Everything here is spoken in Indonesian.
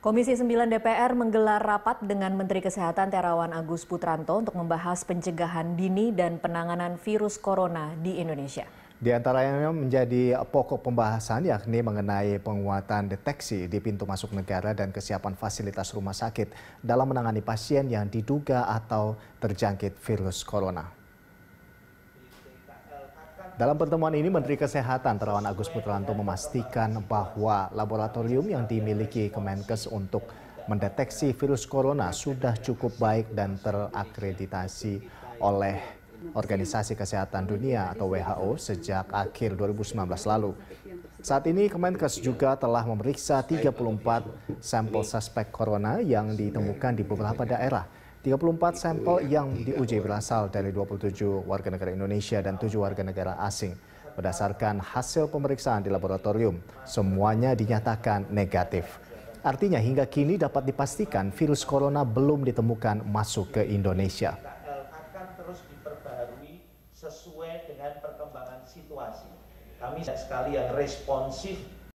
Komisi 9 DPR menggelar rapat dengan Menteri Kesehatan Terawan Agus Putranto untuk membahas pencegahan dini dan penanganan virus corona di Indonesia. Di antaranya menjadi pokok pembahasan yakni mengenai penguatan deteksi di pintu masuk negara dan kesiapan fasilitas rumah sakit dalam menangani pasien yang diduga atau terjangkit virus corona. Dalam pertemuan ini, Menteri Kesehatan Terawan Agus Putranto memastikan bahwa laboratorium yang dimiliki Kemenkes untuk mendeteksi virus corona sudah cukup baik dan terakreditasi oleh Organisasi Kesehatan Dunia atau WHO sejak akhir 2019 lalu. Saat ini Kemenkes juga telah memeriksa 34 sampel suspek corona yang ditemukan di beberapa daerah 34 sampel yang diuji berasal dari 27 warga negara Indonesia dan 7 warga negara asing. Berdasarkan hasil pemeriksaan di laboratorium, semuanya dinyatakan negatif. Artinya hingga kini dapat dipastikan virus corona belum ditemukan masuk ke Indonesia. Akan terus diperbarui sesuai dengan perkembangan situasi. Kami sekali yang responsif